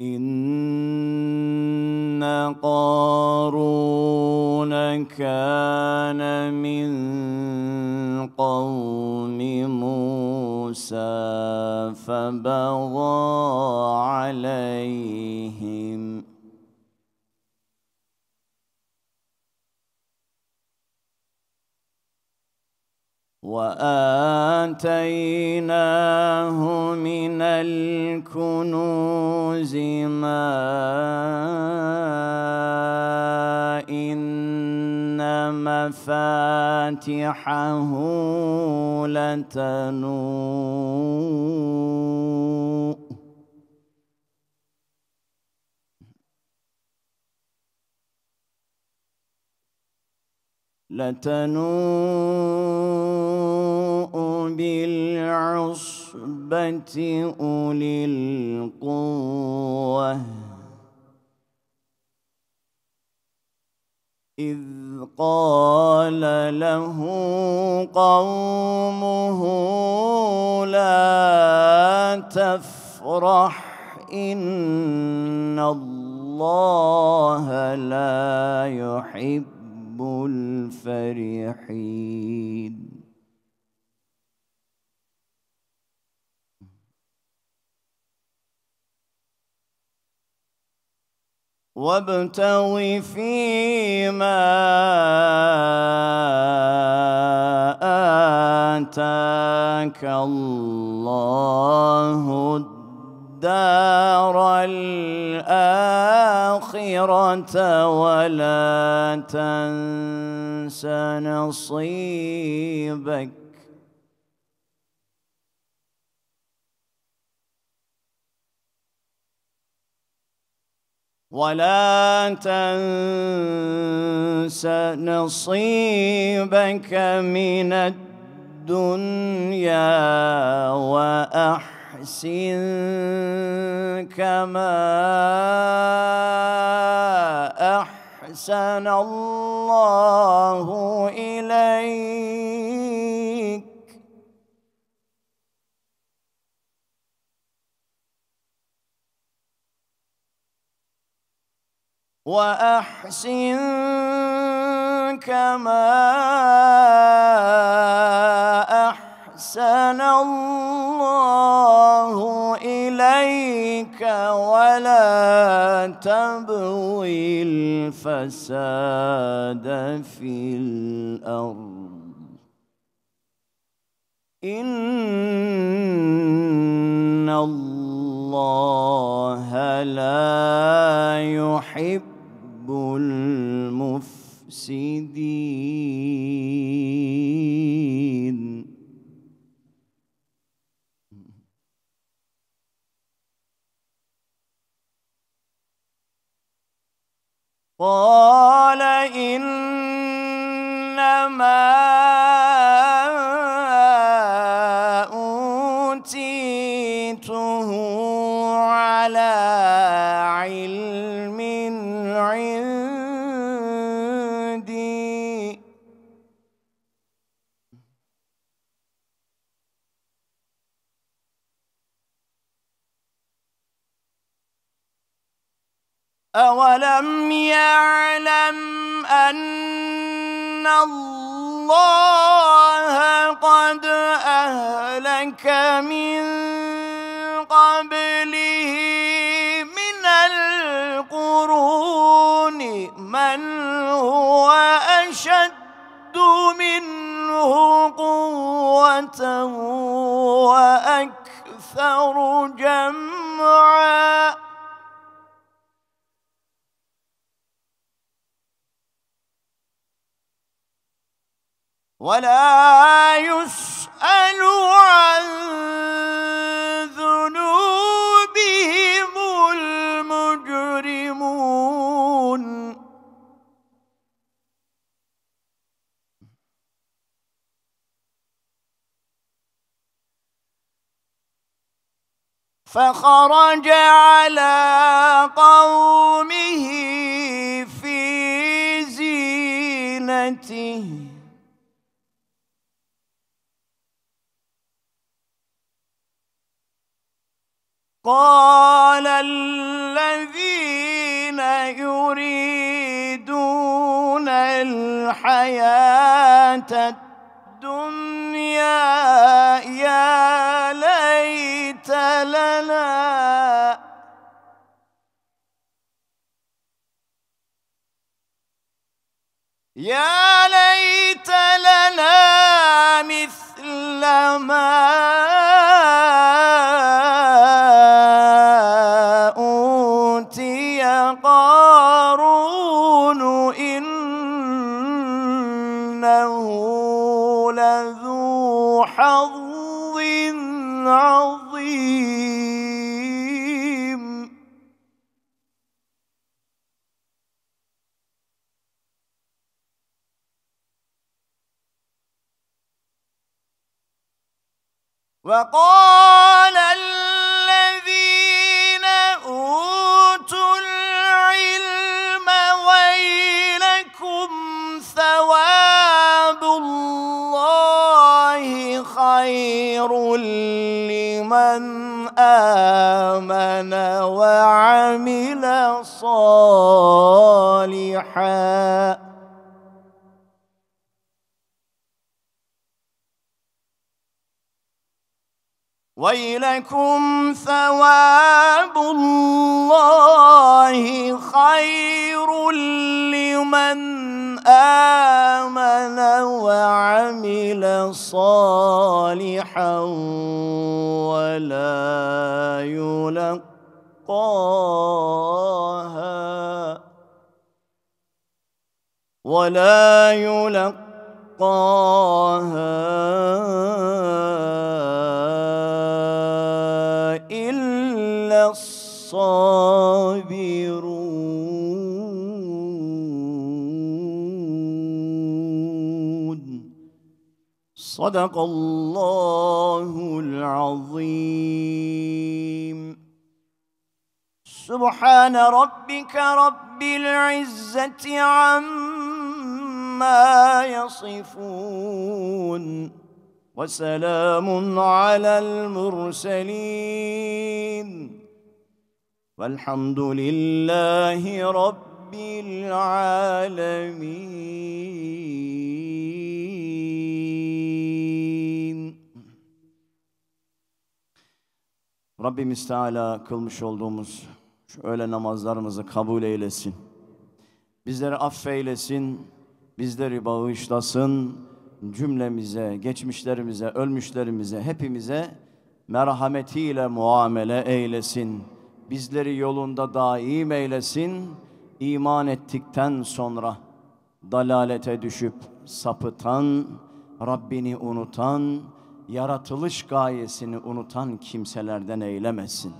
إن قارون كان من قوم موسى فبغى عليهم واتيناه من الكنوز ما ان مفاتحه لتنور لتنوء بالعصبة أولي القوة إذ قال له قومه لا تفرح إن الله لا يحب الفرحين وابتغ فيما آتاك الله الدين الدار الآخرة ولا تنس نصيبك ولا تنس نصيبك من الدنيا وأحسن كما أحسن الله إليك وأحسن كما أحسن الله إليك ولا تبغي الفساد في الأرض إن الله لا يحب المفسدين Oh. لك من قبله من القرون من هو أشد منه قوة وأكثر جمعا ولا يسر عن ذنوبهم المجرمون فخرج على قومه في زينته قال الذين يريدون الحياة الدنيا يا ليت لنا يا ليت لنا مثل ما وقال الذين اوتوا العلم ويلكم ثواب الله خير لمن امن وعمل صالحا ويلكم ثواب الله خير لمن آمن وعمل صالحا ولا يلقاها ولا يلقاها يلقاها إلا الصابرون صدق الله العظيم سبحان ربك رب العزة عما عما يصفون وسلام على المرسلين والحمد لله رب العالمين Rabbimiz Teala kılmış olduğumuz şu öğle namazlarımızı kabul eylesin. Bizleri affeylesin bizleri bağışlasın. Cümlemize, geçmişlerimize, ölmüşlerimize, hepimize merhametiyle muamele eylesin. Bizleri yolunda daim eylesin. İman ettikten sonra dalalete düşüp sapıtan, Rabbini unutan, yaratılış gayesini unutan kimselerden eylemesin.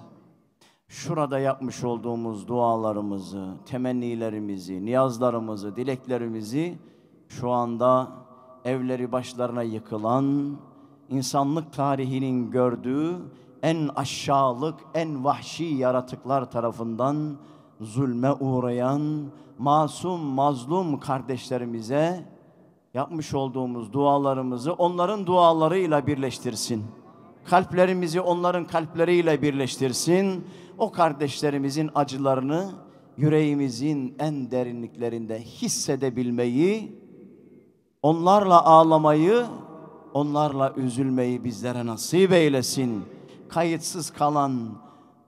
Şurada yapmış olduğumuz dualarımızı, temennilerimizi, niyazlarımızı, dileklerimizi şu anda evleri başlarına yıkılan, insanlık tarihinin gördüğü en aşağılık, en vahşi yaratıklar tarafından zulme uğrayan masum, mazlum kardeşlerimize yapmış olduğumuz dualarımızı onların dualarıyla birleştirsin. Kalplerimizi onların kalpleriyle birleştirsin. O kardeşlerimizin acılarını yüreğimizin en derinliklerinde hissedebilmeyi Onlarla ağlamayı, onlarla üzülmeyi bizlere nasip eylesin. Kayıtsız kalan,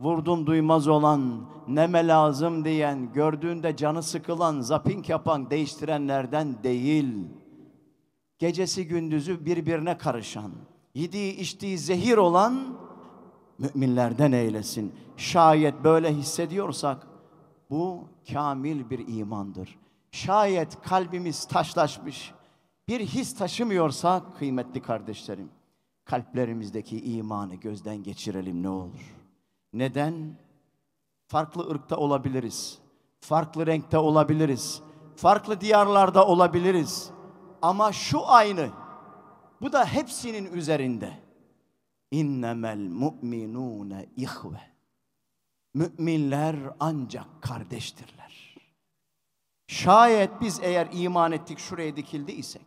vurdun duymaz olan, neme lazım diyen, gördüğünde canı sıkılan, zapink yapan, değiştirenlerden değil. Gecesi gündüzü birbirine karışan, yediği içtiği zehir olan müminlerden eylesin. Şayet böyle hissediyorsak bu kamil bir imandır. Şayet kalbimiz taşlaşmış, bir his taşımıyorsa kıymetli kardeşlerim kalplerimizdeki imanı gözden geçirelim ne olur. Neden? Farklı ırkta olabiliriz. Farklı renkte olabiliriz. Farklı diyarlarda olabiliriz. Ama şu aynı. Bu da hepsinin üzerinde. İnnemel mu'minune ihve. Müminler ancak kardeştirler. Şayet biz eğer iman ettik şuraya dikildi isek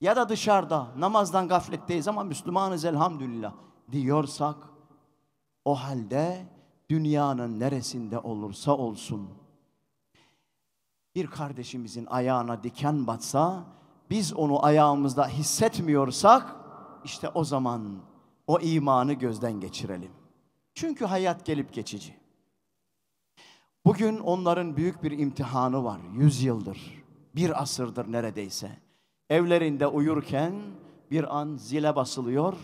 ya da dışarıda namazdan gafletteyiz ama Müslümanız elhamdülillah diyorsak o halde dünyanın neresinde olursa olsun bir kardeşimizin ayağına diken batsa biz onu ayağımızda hissetmiyorsak işte o zaman o imanı gözden geçirelim. Çünkü hayat gelip geçici. Bugün onların büyük bir imtihanı var. Yüzyıldır, bir asırdır neredeyse. Evlerinde uyurken bir an zile basılıyor,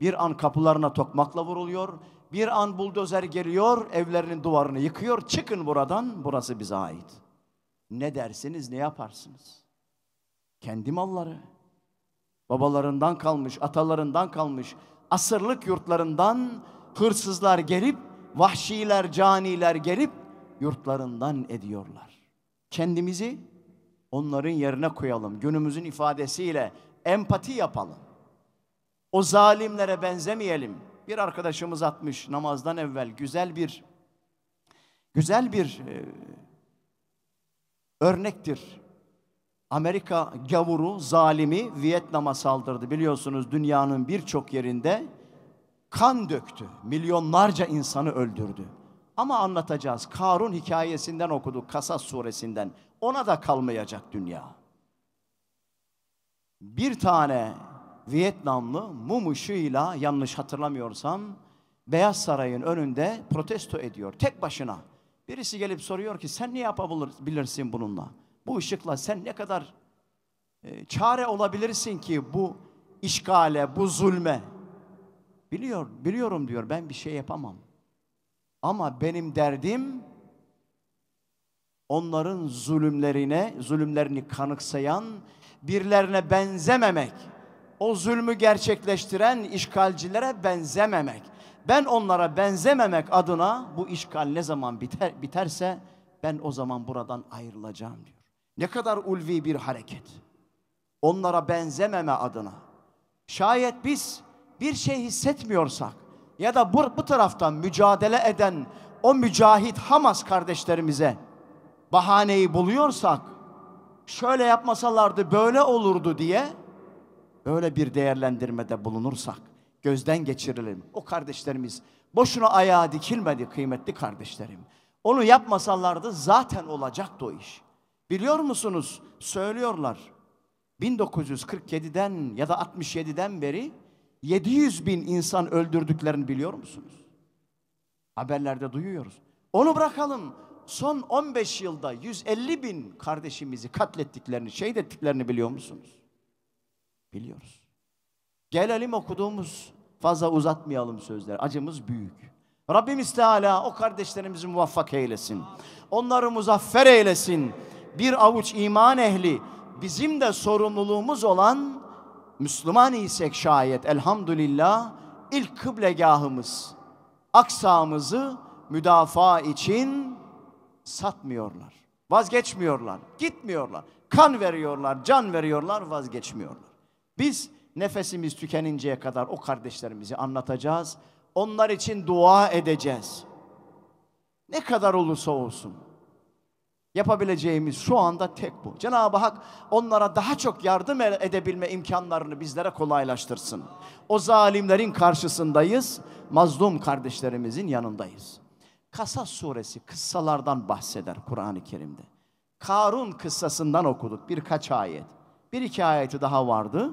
bir an kapılarına tokmakla vuruluyor, bir an buldozer geliyor, evlerinin duvarını yıkıyor. Çıkın buradan, burası bize ait. Ne dersiniz, ne yaparsınız? Kendi malları, babalarından kalmış, atalarından kalmış, asırlık yurtlarından hırsızlar gelip, vahşiler, caniler gelip yurtlarından ediyorlar. Kendimizi onların yerine koyalım. Günümüzün ifadesiyle empati yapalım. O zalimlere benzemeyelim. Bir arkadaşımız atmış namazdan evvel güzel bir güzel bir e, örnektir. Amerika gavuru, zalimi Vietnam'a saldırdı. Biliyorsunuz dünyanın birçok yerinde kan döktü. Milyonlarca insanı öldürdü. Ama anlatacağız. Karun hikayesinden okuduk Kasas suresinden. Ona da kalmayacak dünya. Bir tane Vietnamlı mum ışığıyla yanlış hatırlamıyorsam Beyaz Saray'ın önünde protesto ediyor tek başına. Birisi gelip soruyor ki sen ne yapabilirsin bununla? Bu ışıkla sen ne kadar e, çare olabilirsin ki bu işgale, bu zulme? Biliyor, biliyorum diyor ben bir şey yapamam. Ama benim derdim onların zulümlerine, zulümlerini kanıksayan birlerine benzememek. O zulmü gerçekleştiren işgalcilere benzememek. Ben onlara benzememek adına bu işgal ne zaman biter, biterse ben o zaman buradan ayrılacağım diyor. Ne kadar ulvi bir hareket. Onlara benzememe adına. Şayet biz bir şey hissetmiyorsak, ya da bu, bu taraftan mücadele eden o mücahit Hamas kardeşlerimize bahaneyi buluyorsak şöyle yapmasalardı böyle olurdu diye böyle bir değerlendirmede bulunursak gözden geçirelim. O kardeşlerimiz boşuna ayağa dikilmedi kıymetli kardeşlerim. Onu yapmasalardı zaten olacaktı o iş. Biliyor musunuz? Söylüyorlar. 1947'den ya da 67'den beri 700 bin insan öldürdüklerini biliyor musunuz? Haberlerde duyuyoruz. Onu bırakalım. Son 15 yılda 150 bin kardeşimizi katlettiklerini, şehit ettiklerini biliyor musunuz? Biliyoruz. Gelelim okuduğumuz fazla uzatmayalım sözler. Acımız büyük. Rabbimiz Teala o kardeşlerimizi muvaffak eylesin. Onları muzaffer eylesin. Bir avuç iman ehli bizim de sorumluluğumuz olan Müslüman isek şayet elhamdülillah ilk kıblegahımız, aksamızı müdafaa için satmıyorlar. Vazgeçmiyorlar, gitmiyorlar. Kan veriyorlar, can veriyorlar, vazgeçmiyorlar. Biz nefesimiz tükeninceye kadar o kardeşlerimizi anlatacağız. Onlar için dua edeceğiz. Ne kadar olursa olsun. Yapabileceğimiz şu anda tek bu. Cenab-ı Hak onlara daha çok yardım edebilme imkanlarını bizlere kolaylaştırsın. O zalimlerin karşısındayız, mazlum kardeşlerimizin yanındayız. Kasas suresi kıssalardan bahseder Kur'an-ı Kerim'de. Karun kıssasından okuduk birkaç ayet. Bir iki ayeti daha vardı.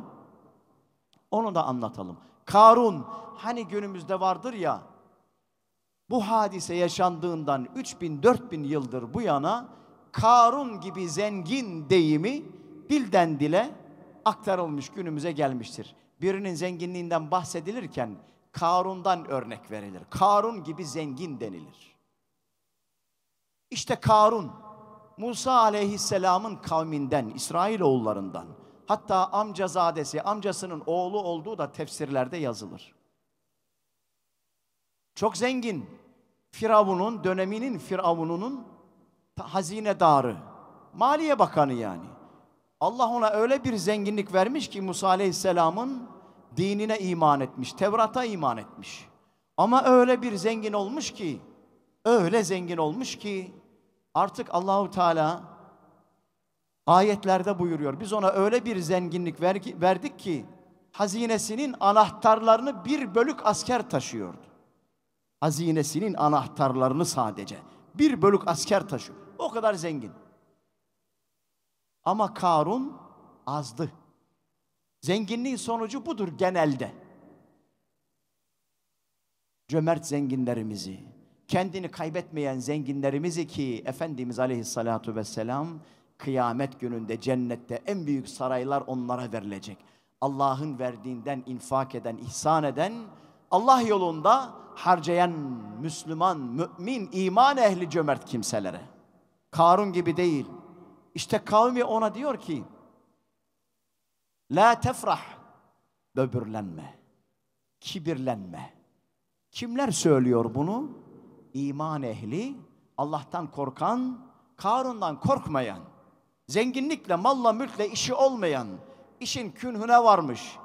Onu da anlatalım. Karun hani günümüzde vardır ya bu hadise yaşandığından 3000-4000 yıldır bu yana Karun gibi zengin deyimi dilden dile aktarılmış günümüze gelmiştir. Birinin zenginliğinden bahsedilirken Karun'dan örnek verilir. Karun gibi zengin denilir. İşte Karun Musa aleyhisselamın kavminden, İsrail oğullarından. hatta amcazadesi, amcasının oğlu olduğu da tefsirlerde yazılır. Çok zengin, Firavun'un, döneminin Firavun'unun Hazine Darı, Maliye Bakanı yani. Allah ona öyle bir zenginlik vermiş ki Musa Aleyhisselam'ın dinine iman etmiş, Tevrat'a iman etmiş. Ama öyle bir zengin olmuş ki, öyle zengin olmuş ki artık Allahu Teala ayetlerde buyuruyor. Biz ona öyle bir zenginlik verdik ki hazinesinin anahtarlarını bir bölük asker taşıyordu. Hazinesinin anahtarlarını sadece bir bölük asker taşıyor. O kadar zengin. Ama Karun azdı. Zenginliğin sonucu budur genelde. Cömert zenginlerimizi, kendini kaybetmeyen zenginlerimizi ki Efendimiz Aleyhisselatü Vesselam kıyamet gününde cennette en büyük saraylar onlara verilecek. Allah'ın verdiğinden infak eden, ihsan eden, Allah yolunda harcayan Müslüman, mümin, iman ehli cömert kimselere. Karun gibi değil. İşte kavmi ona diyor ki La tefrah böbürlenme, kibirlenme. Kimler söylüyor bunu? İman ehli, Allah'tan korkan, Karun'dan korkmayan, zenginlikle, malla, mülkle işi olmayan, işin künhüne varmış,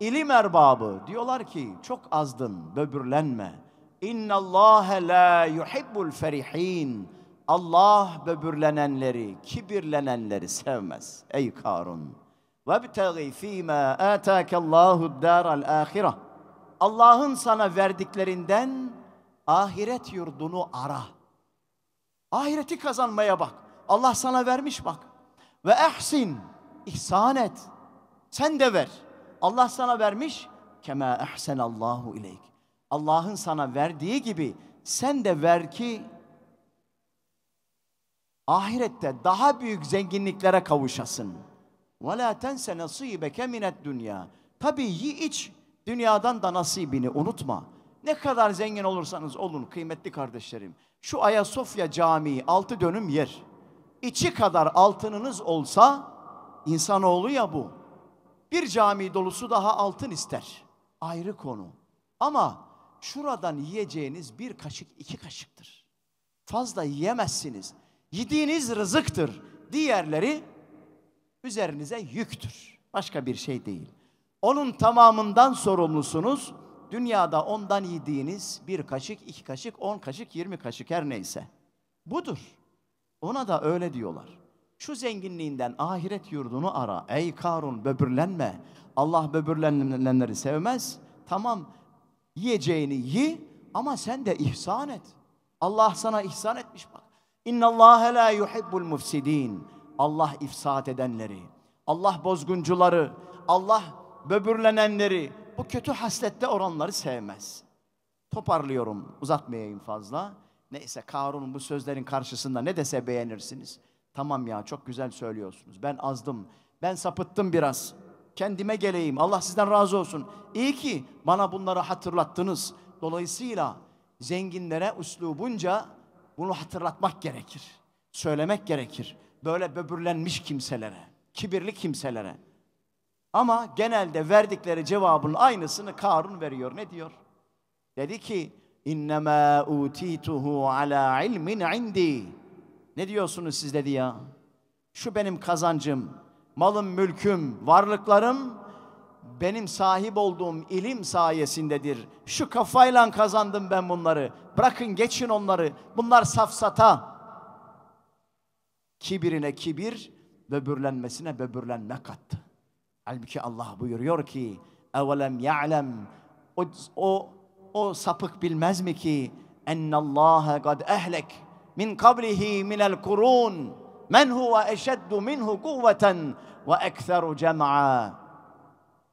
ilim erbabı diyorlar ki çok azdın, böbürlenme. İnnallâhe la yuhibbul ferihin. Allah böbürlenenleri, kibirlenenleri sevmez. Ey Karun! Ve ف۪ي مَا آتَاكَ Allahu الدَّارَ الْآخِرَةِ Allah'ın sana verdiklerinden ahiret yurdunu ara. Ahireti kazanmaya bak. Allah sana vermiş bak. Ve ehsin, ihsan et. Sen de ver. Allah sana vermiş. Kema ehsenallahu ileyk. Allah'ın sana verdiği gibi sen de ver ki ahirette daha büyük zenginliklere kavuşasın. Ve la tense nasibeke minet dünya. Tabii yi iç dünyadan da nasibini unutma. Ne kadar zengin olursanız olun kıymetli kardeşlerim. Şu Ayasofya Camii altı dönüm yer. İçi kadar altınınız olsa insanoğlu ya bu. Bir cami dolusu daha altın ister. Ayrı konu. Ama şuradan yiyeceğiniz bir kaşık iki kaşıktır. Fazla yiyemezsiniz. Yediğiniz rızıktır. Diğerleri üzerinize yüktür. Başka bir şey değil. Onun tamamından sorumlusunuz. Dünyada ondan yediğiniz bir kaşık, iki kaşık, on kaşık, yirmi kaşık her neyse. Budur. Ona da öyle diyorlar. Şu zenginliğinden ahiret yurdunu ara. Ey Karun böbürlenme. Allah böbürlenenleri sevmez. Tamam yiyeceğini yi ama sen de ihsan et. Allah sana ihsan etmiş bak. İnna Allah la yuhibbul mufsidin. Allah ifsat edenleri, Allah bozguncuları, Allah böbürlenenleri, bu kötü haslette oranları sevmez. Toparlıyorum, uzatmayayım fazla. Neyse Karun'un bu sözlerin karşısında ne dese beğenirsiniz. Tamam ya çok güzel söylüyorsunuz. Ben azdım, ben sapıttım biraz. Kendime geleyim, Allah sizden razı olsun. İyi ki bana bunları hatırlattınız. Dolayısıyla zenginlere bunca bunu hatırlatmak gerekir. Söylemek gerekir. Böyle böbürlenmiş kimselere, kibirli kimselere. Ama genelde verdikleri cevabın aynısını Karun veriyor. Ne diyor? Dedi ki innema utituhu ala ilmin indi. Ne diyorsunuz siz dedi ya? Şu benim kazancım, malım, mülküm, varlıklarım benim sahip olduğum ilim sayesindedir. Şu kafayla kazandım ben bunları. Bırakın geçin onları. Bunlar safsata. Kibirine kibir, böbürlenmesine böbürlenme kattı. Halbuki Allah buyuruyor ki اَوَلَمْ يَعْلَمْ o, o, o sapık bilmez mi ki اَنَّ اللّٰهَ قَدْ اَهْلَكْ مِنْ قَبْلِهِ مِنَ الْقُرُونَ مَنْ هُوَ minhu مِنْهُ ve وَاَكْثَرُ جَمْعًا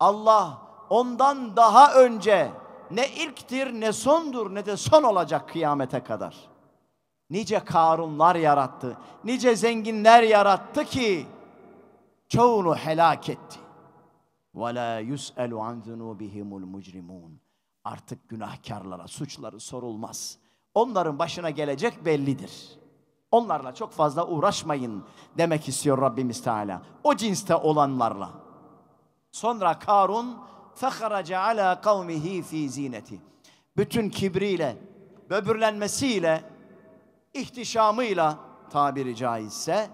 Allah ondan daha önce ne ilktir ne sondur ne de son olacak kıyamete kadar. Nice Karunlar yarattı, nice zenginler yarattı ki çoğunu helak etti. وَلَا يُسْأَلُ عَنْ ذُنُوبِهِمُ الْمُجْرِمُونَ Artık günahkarlara suçları sorulmaz. Onların başına gelecek bellidir. Onlarla çok fazla uğraşmayın demek istiyor Rabbimiz Teala. O cinste olanlarla. Sonra Karun فَخَرَجَ ala قَوْمِهِ fi zineti, Bütün kibriyle, böbürlenmesiyle, ihtişamıyla tabiri caizse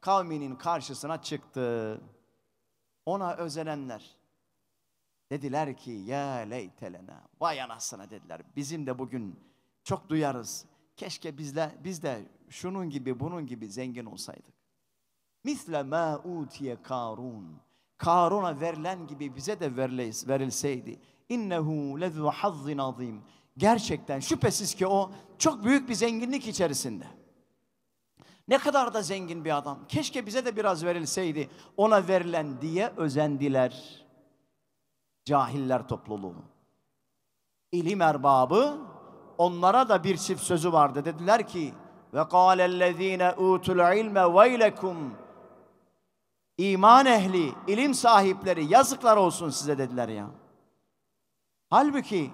kavminin karşısına çıktı. Ona özelenler dediler ki ya leytelena vay anasına dediler. Bizim de bugün çok duyarız. Keşke bizle biz de şunun gibi bunun gibi zengin olsaydık. Misle ma utiye karun. Karun'a verilen gibi bize de verilseydi. İnnehu lezu hazzin azim. Gerçekten şüphesiz ki o çok büyük bir zenginlik içerisinde. Ne kadar da zengin bir adam. Keşke bize de biraz verilseydi. Ona verilen diye özendiler. Cahiller topluluğu. İlim erbabı onlara da bir çift sözü vardı. Dediler ki ve kâlellezîne utul ilme veylekum iman ehli, ilim sahipleri yazıklar olsun size dediler ya. Halbuki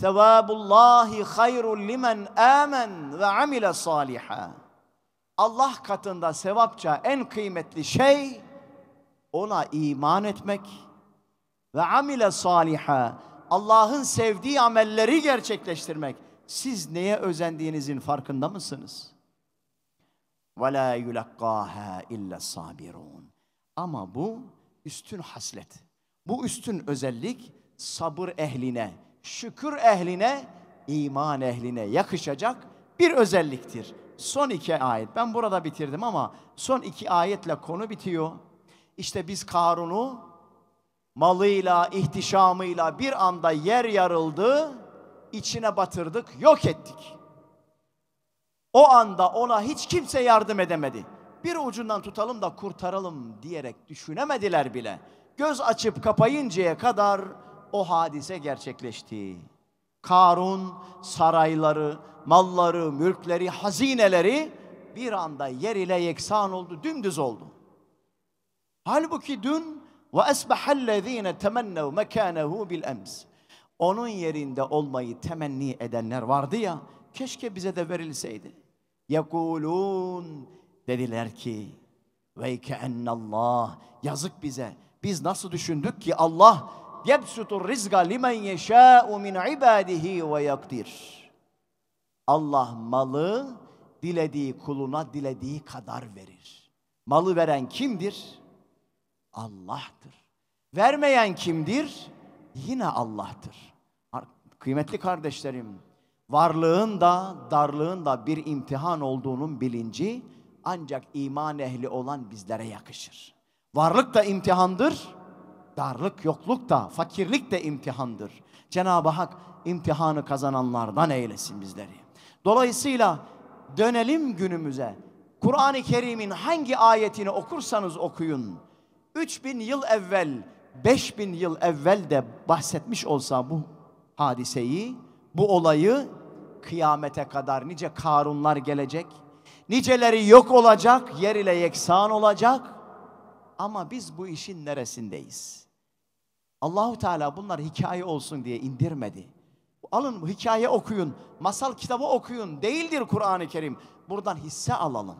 Sevabullahi hayrul limen amen ve amile saliha. Allah katında sevapça en kıymetli şey ona iman etmek ve amile saliha. Allah'ın sevdiği amelleri gerçekleştirmek. Siz neye özendiğinizin farkında mısınız? Ve la yulakkaha illa sabirun. Ama bu üstün haslet. Bu üstün özellik sabır ehline, şükür ehline, iman ehline yakışacak bir özelliktir. Son iki ayet. Ben burada bitirdim ama son iki ayetle konu bitiyor. İşte biz Karun'u malıyla, ihtişamıyla bir anda yer yarıldı, içine batırdık, yok ettik. O anda ona hiç kimse yardım edemedi. Bir ucundan tutalım da kurtaralım diyerek düşünemediler bile. Göz açıp kapayıncaya kadar o hadise gerçekleşti. Karun sarayları, malları, mülkleri, hazineleri bir anda yer ile yeksan oldu, dümdüz oldu. Halbuki dün ve esbehellezine temennev mekanehu bil ems. Onun yerinde olmayı temenni edenler vardı ya, keşke bize de verilseydi yekulun dediler ki ve Allah yazık bize biz nasıl düşündük ki Allah yebsutur rizqa limen yeşâ'u min ibadihi ve yakdir. Allah malı dilediği kuluna dilediği kadar verir. Malı veren kimdir? Allah'tır. Vermeyen kimdir? Yine Allah'tır. Kıymetli kardeşlerim, varlığın da darlığın da bir imtihan olduğunun bilinci ancak iman ehli olan bizlere yakışır. Varlık da imtihandır, darlık, yokluk da, fakirlik de imtihandır. Cenab-ı Hak imtihanı kazananlardan eylesin bizleri. Dolayısıyla dönelim günümüze. Kur'an-ı Kerim'in hangi ayetini okursanız okuyun. 3000 yıl evvel, 5000 yıl evvel de bahsetmiş olsa bu hadiseyi, bu olayı kıyamete kadar nice Karunlar gelecek. Niceleri yok olacak, yer ile yeksan olacak. Ama biz bu işin neresindeyiz? Allahu Teala bunlar hikaye olsun diye indirmedi. Alın hikaye okuyun, masal kitabı okuyun. Değildir Kur'an-ı Kerim. Buradan hisse alalım.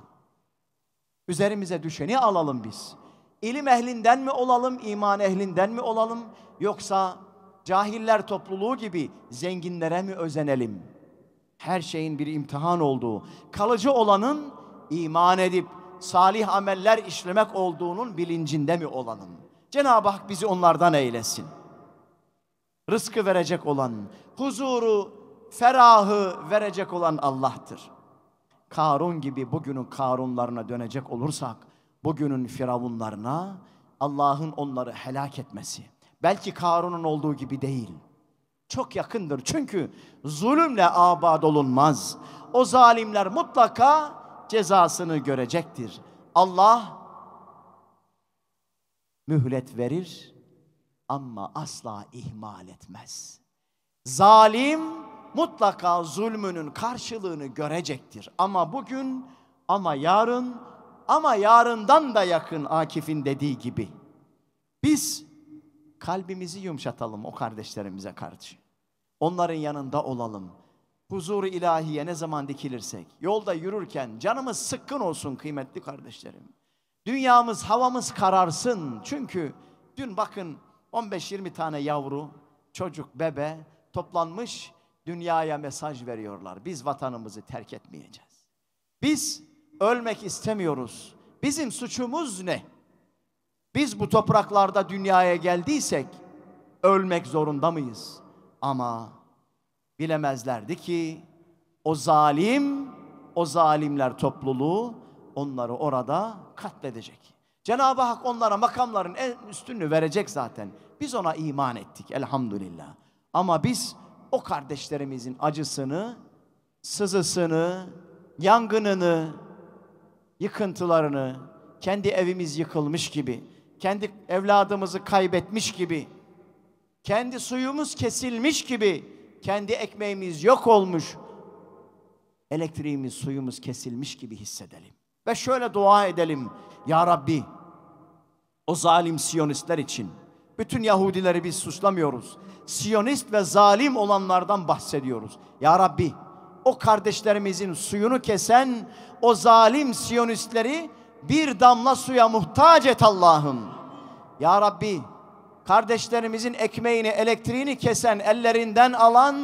Üzerimize düşeni alalım biz. İlim ehlinden mi olalım, iman ehlinden mi olalım? Yoksa cahiller topluluğu gibi zenginlere mi özenelim? her şeyin bir imtihan olduğu, kalıcı olanın iman edip salih ameller işlemek olduğunun bilincinde mi olanın? Cenab-ı Hak bizi onlardan eylesin. Rızkı verecek olan, huzuru, ferahı verecek olan Allah'tır. Karun gibi bugünün Karunlarına dönecek olursak, bugünün Firavunlarına Allah'ın onları helak etmesi, belki Karun'un olduğu gibi değil, çok yakındır. Çünkü zulümle abad olunmaz. O zalimler mutlaka cezasını görecektir. Allah mühlet verir ama asla ihmal etmez. Zalim mutlaka zulmünün karşılığını görecektir. Ama bugün, ama yarın, ama yarından da yakın Akif'in dediği gibi. Biz kalbimizi yumuşatalım o kardeşlerimize karşı. Onların yanında olalım. Huzuru ilahiye ne zaman dikilirsek, yolda yürürken canımız sıkkın olsun kıymetli kardeşlerim. Dünyamız, havamız kararsın. Çünkü dün bakın 15-20 tane yavru, çocuk, bebe toplanmış dünyaya mesaj veriyorlar. Biz vatanımızı terk etmeyeceğiz. Biz ölmek istemiyoruz. Bizim suçumuz ne? Biz bu topraklarda dünyaya geldiysek ölmek zorunda mıyız? Ama bilemezlerdi ki o zalim, o zalimler topluluğu onları orada katledecek. Cenab-ı Hak onlara makamların en üstünü verecek zaten. Biz ona iman ettik elhamdülillah. Ama biz o kardeşlerimizin acısını, sızısını, yangınını, yıkıntılarını, kendi evimiz yıkılmış gibi, kendi evladımızı kaybetmiş gibi, kendi suyumuz kesilmiş gibi, kendi ekmeğimiz yok olmuş, elektriğimiz, suyumuz kesilmiş gibi hissedelim. Ve şöyle dua edelim. Ya Rabbi, o zalim Siyonistler için, bütün Yahudileri biz suçlamıyoruz. Siyonist ve zalim olanlardan bahsediyoruz. Ya Rabbi, o kardeşlerimizin suyunu kesen o zalim Siyonistleri bir damla suya muhtaç et Allah'ım. Ya Rabbi kardeşlerimizin ekmeğini, elektriğini kesen, ellerinden alan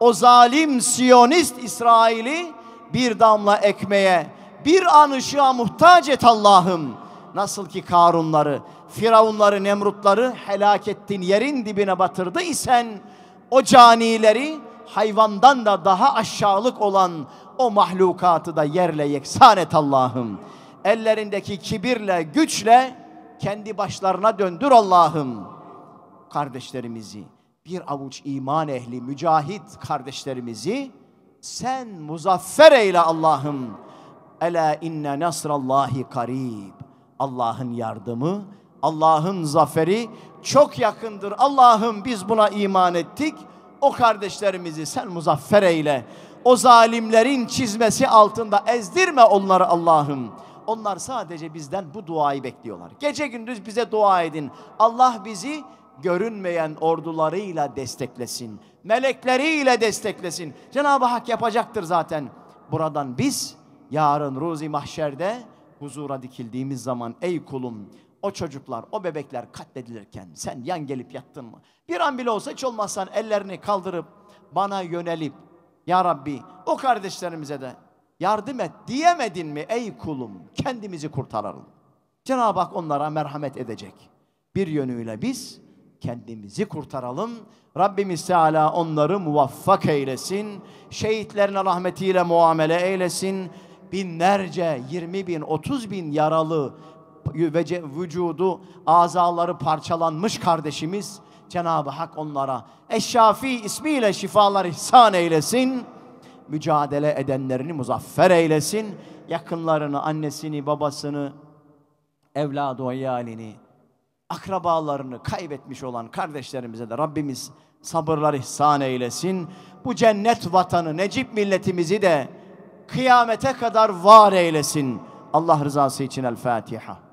o zalim Siyonist İsrail'i bir damla ekmeğe, bir an ışığa muhtaç et Allah'ım. Nasıl ki Karunları, Firavunları, Nemrutları helak ettin, yerin dibine batırdı isen o canileri hayvandan da daha aşağılık olan o mahlukatı da yerle yeksan et Allah'ım ellerindeki kibirle, güçle kendi başlarına döndür Allah'ım kardeşlerimizi. Bir avuç iman ehli, mücahit kardeşlerimizi sen muzaffer eyle Allah'ım. Ela inne nasrallahi karib. Allah'ın yardımı, Allah'ın zaferi çok yakındır. Allah'ım biz buna iman ettik. O kardeşlerimizi sen muzaffer eyle. O zalimlerin çizmesi altında ezdirme onları Allah'ım. Onlar sadece bizden bu duayı bekliyorlar. Gece gündüz bize dua edin. Allah bizi görünmeyen ordularıyla desteklesin. Melekleriyle desteklesin. Cenab-ı Hak yapacaktır zaten. Buradan biz yarın ruzi mahşerde huzura dikildiğimiz zaman ey kulum o çocuklar, o bebekler katledilirken sen yan gelip yattın mı? Bir an bile olsa hiç olmazsan ellerini kaldırıp bana yönelip Ya Rabbi o kardeşlerimize de yardım et diyemedin mi ey kulum kendimizi kurtaralım. Cenab-ı Hak onlara merhamet edecek. Bir yönüyle biz kendimizi kurtaralım. Rabbimiz Teala onları muvaffak eylesin. Şehitlerine rahmetiyle muamele eylesin. Binlerce, yirmi bin, otuz bin yaralı vücudu, azaları parçalanmış kardeşimiz Cenab-ı Hak onlara Eşşafi ismiyle şifalar ihsan eylesin mücadele edenlerini muzaffer eylesin. Yakınlarını, annesini, babasını, evladı ve akrabalarını kaybetmiş olan kardeşlerimize de Rabbimiz sabırlar ihsan eylesin. Bu cennet vatanı, Necip milletimizi de kıyamete kadar var eylesin. Allah rızası için El Fatiha.